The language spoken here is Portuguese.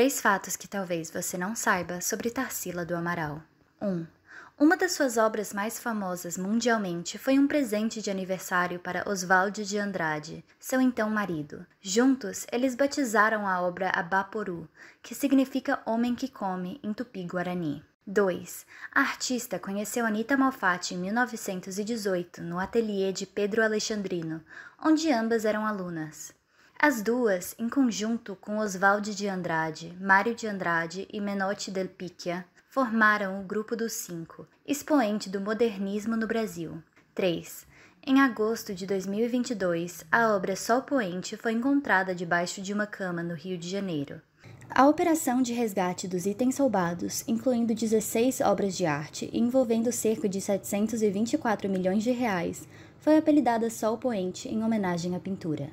Três fatos que talvez você não saiba sobre Tarsila do Amaral. 1. Um, uma das suas obras mais famosas mundialmente foi um presente de aniversário para Oswaldo de Andrade, seu então marido. Juntos, eles batizaram a obra Abaporu, que significa homem que come em tupi-guarani. 2. A artista conheceu Anita Malfatti em 1918 no ateliê de Pedro Alexandrino, onde ambas eram alunas. As duas, em conjunto com Oswald de Andrade, Mário de Andrade e Menotti Del Picchia, formaram o Grupo dos Cinco, expoente do modernismo no Brasil. 3. Em agosto de 2022, a obra Sol Poente foi encontrada debaixo de uma cama no Rio de Janeiro. A operação de resgate dos itens roubados, incluindo 16 obras de arte envolvendo cerca de 724 milhões de reais, foi apelidada Sol Poente em homenagem à pintura.